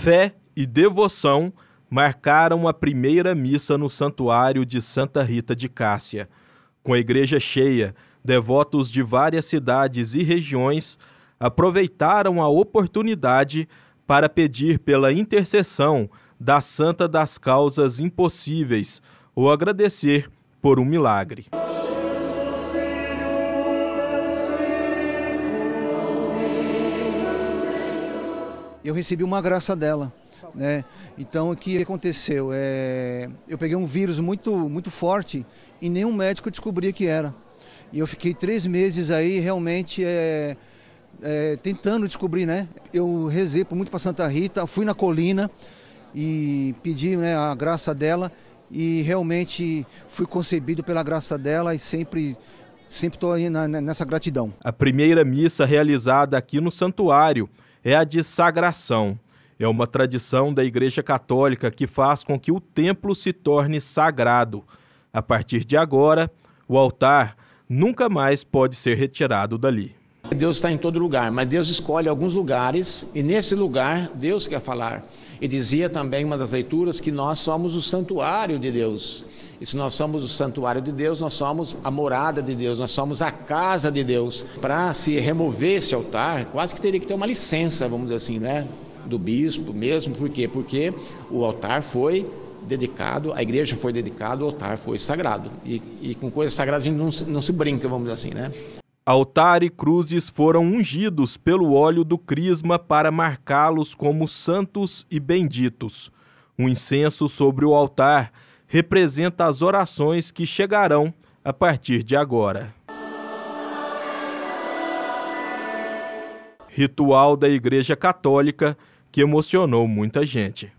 Fé e devoção marcaram a primeira missa no santuário de Santa Rita de Cássia. Com a igreja cheia, devotos de várias cidades e regiões aproveitaram a oportunidade para pedir pela intercessão da Santa das Causas Impossíveis ou agradecer por um milagre. eu recebi uma graça dela. Né? Então, o que aconteceu? É, eu peguei um vírus muito, muito forte e nenhum médico descobria que era. E eu fiquei três meses aí realmente é, é, tentando descobrir, né? Eu rezei muito para Santa Rita, fui na colina e pedi né, a graça dela e realmente fui concebido pela graça dela e sempre sempre estou nessa gratidão. A primeira missa realizada aqui no santuário é a de sagração. É uma tradição da Igreja Católica que faz com que o templo se torne sagrado. A partir de agora, o altar nunca mais pode ser retirado dali. Deus está em todo lugar, mas Deus escolhe alguns lugares e nesse lugar Deus quer falar. E dizia também uma das leituras que nós somos o santuário de Deus. E se nós somos o santuário de Deus, nós somos a morada de Deus, nós somos a casa de Deus. Para se remover esse altar, quase que teria que ter uma licença, vamos dizer assim, né? Do bispo mesmo. Por quê? Porque o altar foi dedicado, a igreja foi dedicada, o altar foi sagrado. E, e com coisas sagradas a gente não, não se brinca, vamos dizer assim, né? Altar e cruzes foram ungidos pelo óleo do crisma para marcá-los como santos e benditos. O um incenso sobre o altar representa as orações que chegarão a partir de agora. Ritual da Igreja Católica que emocionou muita gente.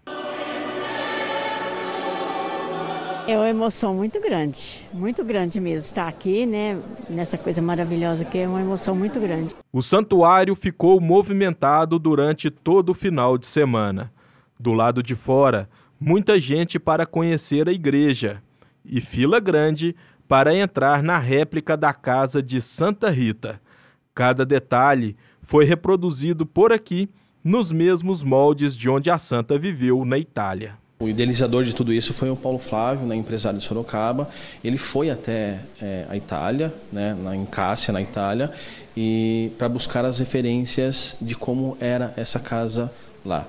É uma emoção muito grande, muito grande mesmo. Estar aqui, né, nessa coisa maravilhosa que é uma emoção muito grande. O santuário ficou movimentado durante todo o final de semana. Do lado de fora, muita gente para conhecer a igreja e fila grande para entrar na réplica da casa de Santa Rita. Cada detalhe foi reproduzido por aqui nos mesmos moldes de onde a santa viveu na Itália. O idealizador de tudo isso foi o Paulo Flávio, né, empresário de Sorocaba. Ele foi até é, a Itália, né, na, em Cássia, na Itália, e para buscar as referências de como era essa casa lá.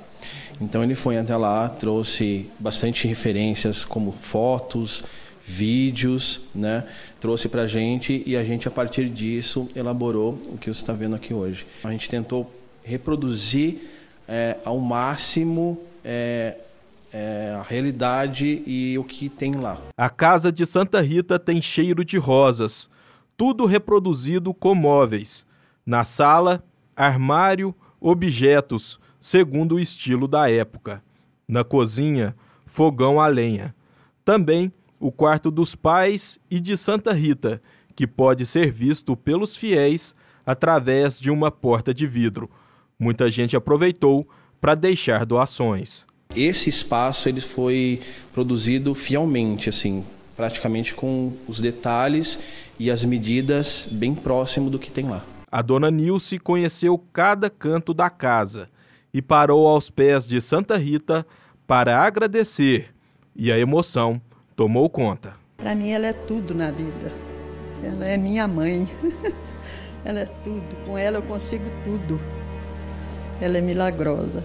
Então ele foi até lá, trouxe bastante referências como fotos, vídeos, né? Trouxe para a gente e a gente a partir disso elaborou o que você está vendo aqui hoje. A gente tentou reproduzir é, ao máximo é, é, a realidade e o que tem lá. A casa de Santa Rita tem cheiro de rosas, tudo reproduzido com móveis. Na sala, armário, objetos, segundo o estilo da época. Na cozinha, fogão a lenha. Também o quarto dos pais e de Santa Rita, que pode ser visto pelos fiéis através de uma porta de vidro. Muita gente aproveitou para deixar doações esse espaço ele foi produzido fielmente, assim, praticamente com os detalhes e as medidas bem próximo do que tem lá. A dona Nilce conheceu cada canto da casa e parou aos pés de Santa Rita para agradecer, e a emoção tomou conta. Para mim, ela é tudo na vida. Ela é minha mãe. ela é tudo. Com ela eu consigo tudo. Ela é milagrosa.